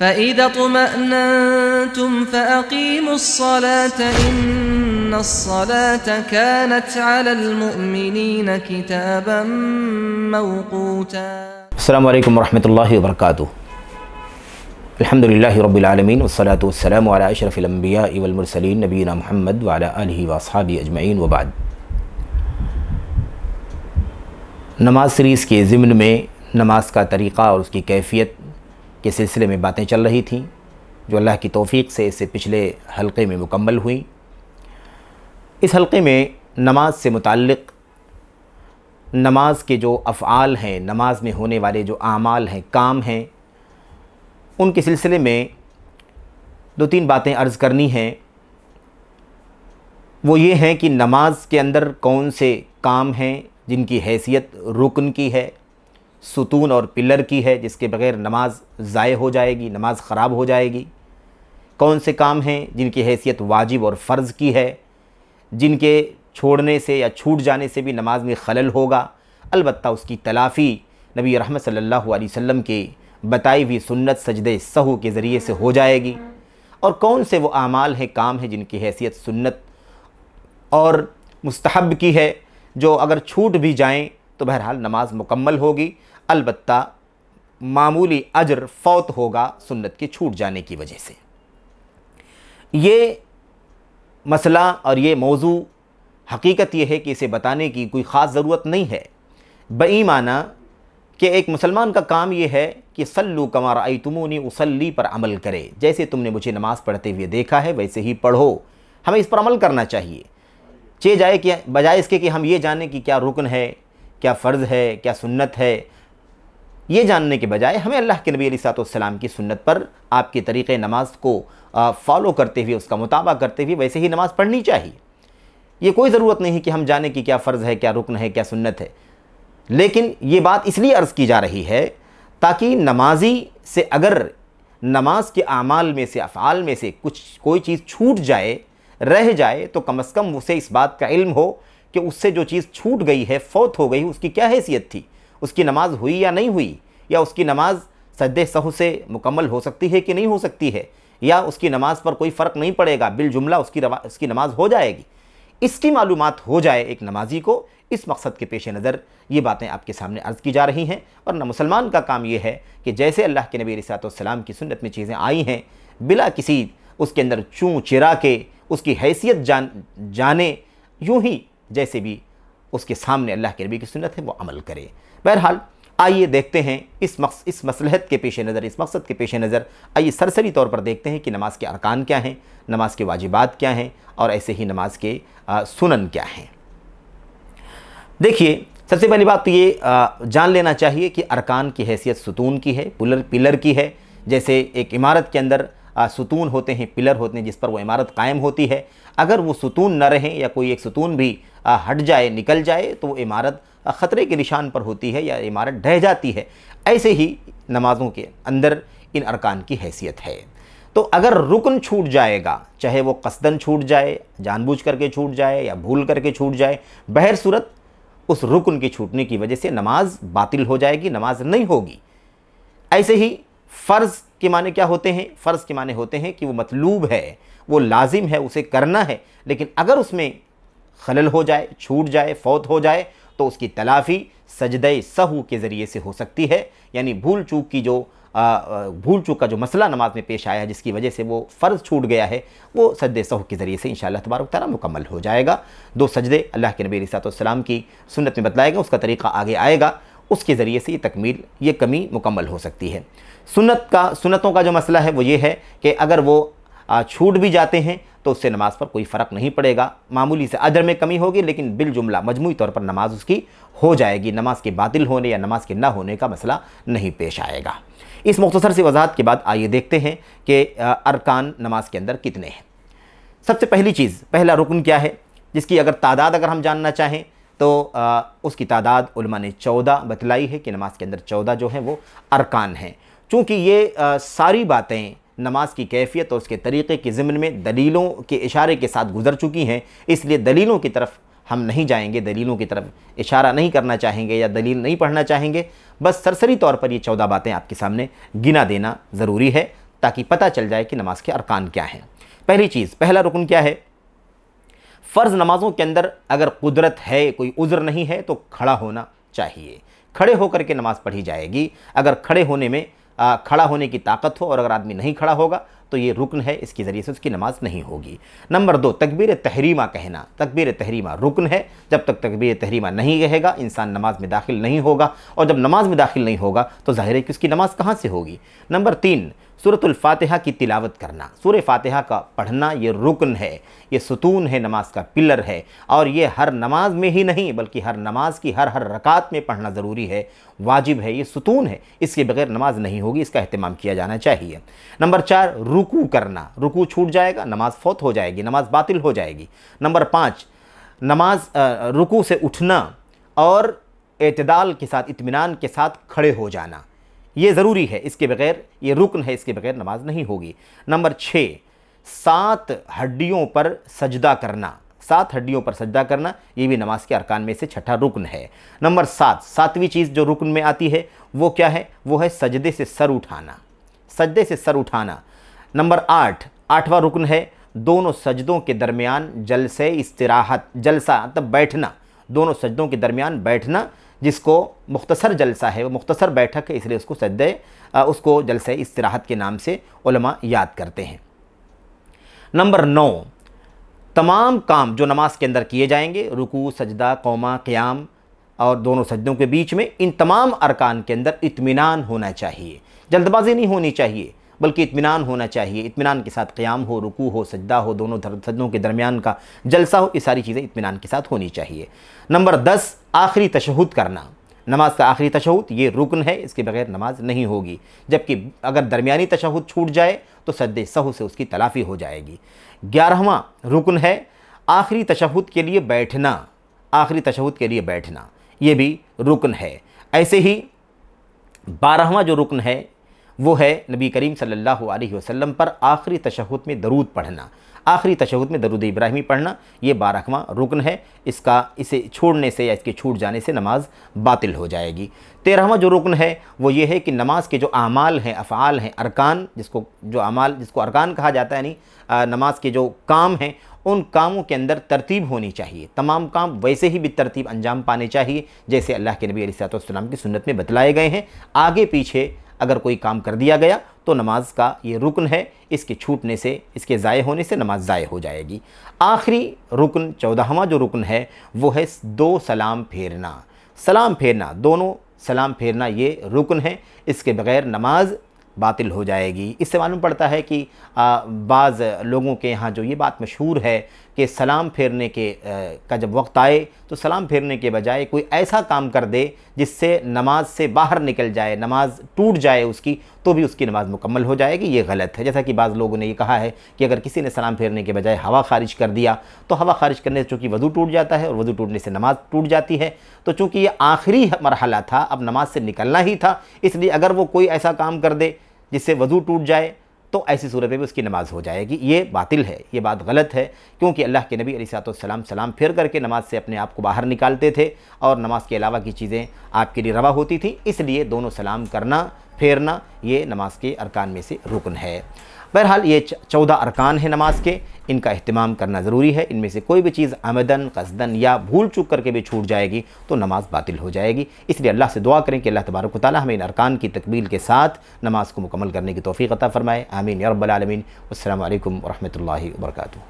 فإذا اطمأننتم فأقيموا الصلاة إن الصلاة كانت على المؤمنين كتابا موقوتا السلام عليكم ورحمة الله وبركاته الحمد لله رب العالمين والصلاة والسلام على أشرف الأنبياء والمرسلين نبينا محمد وعلى آله وأصحابه أجمعين وبعد سریز کے زمن میں نماز کا طریقہ اور اس کی कैफियत के सिलसिले में बातें चल रही थीं जो अल्लाह की तोफ़ी से इससे पिछले हलक़े में मुकम्मल हुई इस हलक़े में नमाज से मुतक़ नमाज के जो अफ़ाल हैं नमाज में होने वाले जो आमाल हैं काम हैं उनके सिलसिले में दो तीन बातें अर्ज़ करनी हैं वो ये हैं कि नमाज के अंदर कौन से काम हैं जिनकी हैसियत रुकन की है सुतून और पिलर की है जिसके बगैर नमाज ज़ाय हो जाएगी नमाज ख़राब हो जाएगी कौन से काम हैं जिनकी हैसियत वाजिब और फ़र्ज़ की है जिनके छोड़ने से या छूट जाने से भी नमाज में खलल होगा अलबत् उसकी तलाफ़ी नबी रहमत सल्लल्लाहु अलैहि वसल्लम के बताई हुई सुन्नत सजदे सहू के ज़रिए से हो जाएगी और कौन से वो अमाल हैं काम हैं जिनकी हैसियत सुन्नत और मस्तहब की है जो अगर छूट भी जाएँ तो बहरहाल नमाज मुकम्मल होगी अलबत् मामूली अजर फौत होगा सुन्नत के छूट जाने की वजह से ये मसला और ये मौजू हकीकत यह है कि इसे बताने की कोई ख़ास ज़रूरत नहीं है बईमाना कि एक मुसलमान का काम यह है कि सल्लु कमार तुमोनी उसली पर अमल करे जैसे तुमने मुझे नमाज़ पढ़ते हुए देखा है वैसे ही पढ़ो हमें इस पर अमल करना चाहिए चे जाए कि बजाय इसके कि हम ये जाने कि क्या रुकन है क्या फ़र्ज़ है क्या सुन्नत है ये जानने के बजाय हमें अल्लाह के नबी सलाम की सुन्नत पर आपके तरीक़ नमाज को फॉलो करते हुए उसका मुताबा करते हुए वैसे ही नमाज़ पढ़नी चाहिए ये कोई ज़रूरत नहीं कि हम जाने कि क्या फ़र्ज़ है क्या रुकन है क्या सुन्नत है लेकिन ये बात इसलिए अर्ज़ की जा रही है ताकि नमाजी से अगर नमाज के अमाल में से अफ़ाल में से कुछ कोई चीज़ छूट जाए रह जाए तो कम अज़ कम उसे इस बात का इल्म हो कि उससे जो चीज़ छूट गई है फौत हो गई उसकी क्या हैसियत थी उसकी नमाज हुई या नहीं हुई या उसकी नमाज सद सहु से मुकम्मल हो सकती है कि नहीं हो सकती है या उसकी नमाज पर कोई फ़र्क नहीं पड़ेगा बिल जुमला उसकी उसकी नमाज हो जाएगी इसकी मालूम हो जाए एक नमाजी को इस मकसद के पेश नज़र ये बातें आपके सामने अर्ज़ की जा रही हैं और न मुसलमान का काम ये है कि जैसे अल्लाह के नबी रसातम की सुनत में चीज़ें आई हैं बिला किसी उसके अंदर चूँ चिरा के उसकी हैसियत जान जाने यूँ ही जैसे भी उसके सामने अल्लाह के नबी की सुनत है वो अमल करे बहरहाल आइए देखते हैं इस मकस इस मसलहत के पेश नज़र इस मकसद के पेश नज़र आइए सरसरी तौर पर देखते हैं कि नमाज के अरकान क्या हैं नमाज के वाजिबात क्या हैं और ऐसे ही नमाज के सुनन क्या हैं देखिए सबसे पहली बात तो ये जान लेना चाहिए कि अरकान की हैसियत सुतून की है पुलर पिलर की है जैसे एक इमारत के अंदर सुतून होते हैं पिलर होते हैं जिस पर वो इमारत कायम होती है अगर वो सुतून न रहें या कोई एक सुतून भी हट जाए निकल जाए तो वो इमारत ख़तरे के निशान पर होती है या इमारत ढह जाती है ऐसे ही नमाज़ों के अंदर इन अरकान की हैसियत है तो अगर रुकन छूट जाएगा चाहे वो कसदन छूट जाए जानबूझ करके छूट जाए या भूल करके छूट जाए बहर सूरत उस रुकन के छूटने की वजह से नमाज बातिल हो जाएगी नमाज नहीं होगी ऐसे ही फ़र्ज़ के माने क्या होते हैं फ़र्ज़ के माने होते हैं कि वो मतलूब है वो लाजिम है उसे करना है लेकिन अगर उसमें खलल हो जाए छूट जाए फौत हो जाए तो उसकी तलाफ़ी सजद सहू के ज़रिए से हो सकती है यानी भूल चूक की जो आ, भूल चूक का जो मसला नमाज में पेश आया है जिसकी वजह से वो फ़र्ज़ छूट गया है वो सजद सहू के ज़रिए से इन तबारक तारा मुकम्मल हो जाएगा दो सजदे अल्लाह के नबी सलाम की सुनत में बतलाएगा उसका तरीका आगे आएगा उसके ज़रिए से ये तकमील ये कमी मुकम्मल हो सकती है सुनत का सुनतों का जो मसला है वो ये है कि अगर वो छूट भी जाते हैं तो उससे नमाज पर कोई फ़र्क नहीं पड़ेगा मामूली से अदर में कमी होगी लेकिन बिल जुमला मजमू तौर पर नमाज उसकी हो जाएगी नमाज के बातिल होने या नमाज के ना होने का मसला नहीं पेश आएगा इस मुख्तसर से वजाहत के बाद आइए देखते हैं कि अरकान नमाज के अंदर कितने हैं सबसे पहली चीज़ पहला रुकन क्या है जिसकी अगर तादाद अगर हम जानना चाहें तो आ, उसकी तादाद ने चौदह बतलाई है कि नमाज के अंदर चौदह जो हैं वो अरकान हैं चूँकि ये आ, सारी बातें नमाज की कैफियत और उसके तरीक़े के ज़िमन में दलीलों के इशारे के साथ गुजर चुकी हैं इसलिए दलीलों की तरफ हम नहीं जाएंगे दलीलों की तरफ इशारा नहीं करना चाहेंगे या दलील नहीं पढ़ना चाहेंगे बस सरसरी तौर पर ये चौदह बातें आपके सामने गिना देना ज़रूरी है ताकि पता चल जाए कि नमाज के अरकान क्या हैं पहली चीज़ पहला रुकन क्या है फ़र्ज़ नमाज़ों के अंदर अगर कुदरत है कोई उज़र नहीं है तो खड़ा होना चाहिए खड़े होकर के नमाज़ पढ़ी जाएगी अगर खड़े होने में खड़ा होने की ताकत हो और अगर आदमी नहीं खड़ा होगा तो ये रुकन है इसके ज़रिए से उसकी नमाज़ नहीं होगी नंबर दो तकबीर तहरीमा कहना तकबीर तहरीमा रुकन है जब तक तकबीर तहरीमा नहीं रहेगा इंसान नमाज में दाखिल नहीं होगा और जब नमाज में दाखिल नहीं होगा तो जाहिर है कि उसकी नमाज़ कहाँ से होगी नंबर तीन सूरतुल फातिहा की तिलावत करना सूर फातिहा का पढ़ना ये रुकन है ये सुतून है नमाज का पिलर है और ये हर नमाज में ही नहीं बल्कि हर नमाज की हर हर रकात में पढ़ना ज़रूरी है वाजिब है ये सुतून है इसके बगैर नमाज नहीं होगी इसका अहतमाम किया जाना चाहिए नंबर चार रुकू करना रुकू छूट जाएगा नमाज फौत हो जाएगी नमाज बातिल हो जाएगी नंबर पाँच नमाज रुकू से उठना और अतदाल के साथ इतमान के साथ खड़े हो जाना ये ज़रूरी है इसके बगैर ये रुकन है इसके बगैर नमाज नहीं होगी नंबर छः सात हड्डियों पर सजदा करना सात हड्डियों पर सजदा करना ये भी नमाज के अरकान में से छठा रुकन है नंबर सात सातवीं चीज़ जो रुकन में आती है वो क्या है वो है सजदे से सर उठाना सजदे से सर उठाना नंबर आठ आठवां रुकन है दोनों सजदों के दरमियान जलसे इस्तराहत जलसा मतलब बैठना दोनों सजदों के दरमियान बैठना जिसको मुख्तसर जलसा है वो मुख्तसर बैठक है इसलिए उसको सद उसको जलसे इसराहत के नाम से याद करते हैं नंबर नौ तमाम काम जो नमाज के अंदर किए जाएंगे रुकू सजदा कौमा क़्याम और दोनों सजदों के बीच में इन तमाम अरकान के अंदर इतमान होना चाहिए जल्दबाजी नहीं होनी चाहिए बल्कि इतमान होना चाहिए इतमान के साथ क़्याम हो रुकू हो सजदा हो दोनों सदनों के दरमियान का जलसा हो ये सारी चीज़ें इतमान के साथ होनी चाहिए नंबर दस आखिरी तशहद करना नमाज का आखिरी तशहद ये रुकन है इसके बगैर नमाज नहीं होगी जबकि अगर दरमिया तशहद छूट जाए तो सद सहू से उसकी तलाफ़ी हो जाएगी ग्यारहवा रुकन है आखिरी तशहद के लिए बैठना आखिरी तशहद के लिए बैठना ये भी रुकन है ऐसे ही बारहवा जो रुकन है वो है नबी करीम सल्लल्लाहु अलैहि वसल्लम पर आखिरी तशहद में दरूद पढ़ना आखिरी तशहद में दरूद इब्राहिमी पढ़ना ये बारहवा रुकन है इसका इसे छोड़ने से या इसके छूट जाने से नमाज बातिल हो जाएगी तेरहवा जो रुकन है वो ये है कि नमाज के जो अमाल हैं अफ़ाल हैं अरकान जिसको जो अमाल जिसको अरकान कहा जाता है यानी नमाज के जो काम हैं उन कामों के अंदर तरतीब होनी चाहिए तमाम काम वैसे ही भी तरतीब अंजाम पाने चाहिए जैसे अल्लाह के नबी सलाम की सुनत में बतलाए गए हैं आगे पीछे अगर कोई काम कर दिया गया तो नमाज का ये रुकन है इसके छूटने से इसके ज़ाय होने से नमाज ज़ाय हो जाएगी आखिरी रुकन चौदहवा जो रुकन है वो है दो सलाम फेरना सलाम फेरना दोनों सलाम फेरना ये रुकन है इसके बगैर नमाज बातिल हो जाएगी इससे मालूम पड़ता है कि बाज़ लोगों के यहाँ जो ये बात मशहूर है कि सलाम फेरने के का जब वक्त आए तो सलाम फेरने के बजाय कोई ऐसा काम कर दे जिससे नमाज से बाहर निकल जाए नमाज टूट जाए उसकी तो भी उसकी नमाज मुकम्मल हो जाएगी ये गलत है जैसा कि बाज़ लोगों ने ये कहा है कि अगर किसी ने सलाम फेरने के बजाय हवा खारिज कर दिया तो हवा खारिज करने से चूँकि वज़ू टूट जाता है और वज़ू टूटने से नमाज टूट जाती है तो चूँकि ये आखिरी मरहला था अब नमाज से निकलना ही था इसलिए अगर वो कोई ऐसा काम कर दे जिससे वज़ू टूट जाए तो ऐसी सूरत में भी उसकी नमाज़ हो जाएगी ये बातिल है ये बात गलत है क्योंकि अल्लाह के नबी सलाम सलाम फिर करके नमाज से अपने आप को बाहर निकालते थे और नमाज के अलावा की चीज़ें आपके लिए रवा होती थी इसलिए दोनों सलाम करना फेरना ये नमाज के अरकान में से रुकन है बहरहाल ये चौदह अरकान हैं नमाज के इनका अहतमाम करना ज़रूरी है इनमें से कोई भी चीज़ आमदन कसदन या भूल चूक करके भी छूट जाएगी तो नमाज बातिल हो जाएगी इसलिए अल्लाह से दुआ करें कि अल्लाह तबारक ताली हमें इन अरकान की तकबील के साथ नमाज को मुकमल करने की तोफ़ी अता फ़रमाए आमीन या रबालमीन अल्लाम वरहमल वर्का